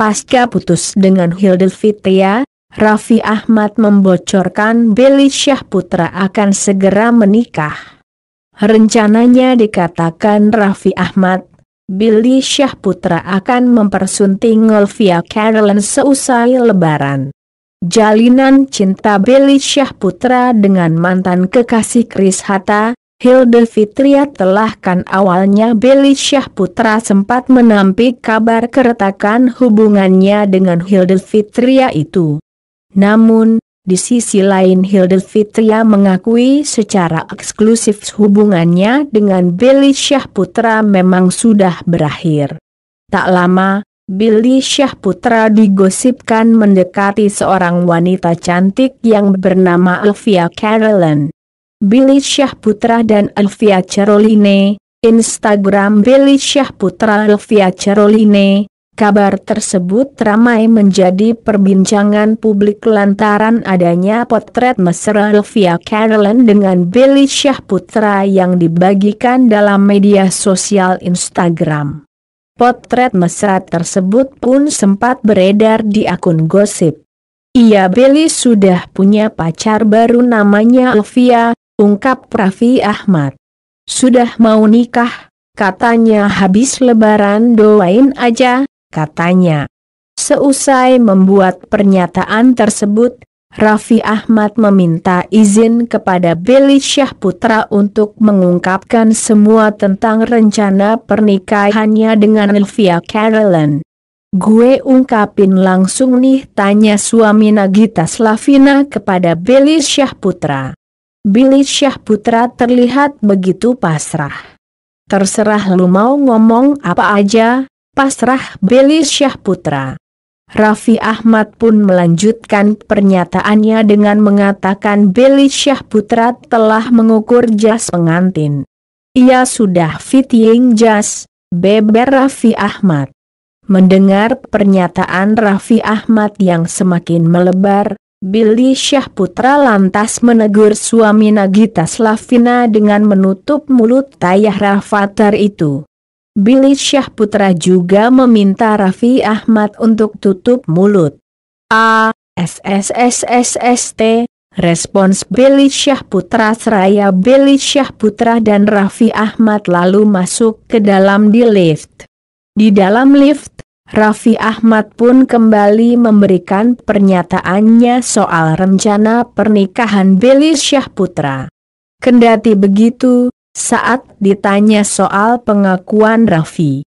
Pasca putus dengan Hilde Fitria, Raffi Ahmad membocorkan Billy Putra akan segera menikah. Rencananya dikatakan Raffi Ahmad, Billy Putra akan mempersunting Olivia Carolyn seusai lebaran. Jalinan cinta Billy Putra dengan mantan kekasih Chris Hatta, Hilde Fitria telahkan awalnya Billy Putra sempat menampik kabar keretakan hubungannya dengan Hilde Fitria itu. Namun, di sisi lain Hilde Fitria mengakui secara eksklusif hubungannya dengan Billy Putra memang sudah berakhir. Tak lama, Billy Putra digosipkan mendekati seorang wanita cantik yang bernama Alfia Carolyn. Billy Syahputra dan Elvia Caroline, Instagram Billy Syahputra Elvia Caroline, kabar tersebut ramai menjadi perbincangan publik lantaran adanya potret mesra Elvia Caroline dengan Billy Syahputra yang dibagikan dalam media sosial Instagram. Potret mesra tersebut pun sempat beredar di akun gosip. Ia Billy sudah punya pacar baru namanya Elvia, ungkap Raffi Ahmad. Sudah mau nikah, katanya habis lebaran doain aja, katanya. Seusai membuat pernyataan tersebut, Raffi Ahmad meminta izin kepada Billy Syahputra untuk mengungkapkan semua tentang rencana pernikahannya dengan Elvia Carolyn. Gue ungkapin langsung nih tanya suami Nagita Slavina kepada Billy Syahputra. Billy Putra terlihat begitu pasrah. Terserah lu mau ngomong apa aja, pasrah Billy Putra. Raffi Ahmad pun melanjutkan pernyataannya dengan mengatakan Billy Putra telah mengukur jas pengantin. Ia sudah fitting jas, beber Raffi Ahmad. Mendengar pernyataan Raffi Ahmad yang semakin melebar, Billy Syahputra lantas menegur suami Nagita Slavina dengan menutup mulut Tayah Rafathar itu. Billy Syahputra juga meminta Raffi Ahmad untuk tutup mulut. A. s s s s t. respons Billy Syahputra seraya Billy Syahputra dan Raffi Ahmad lalu masuk ke dalam di lift. Di dalam lift, Raffi Ahmad pun kembali memberikan pernyataannya soal rencana pernikahan Billy Syahputra. Kendati begitu, saat ditanya soal pengakuan Raffi,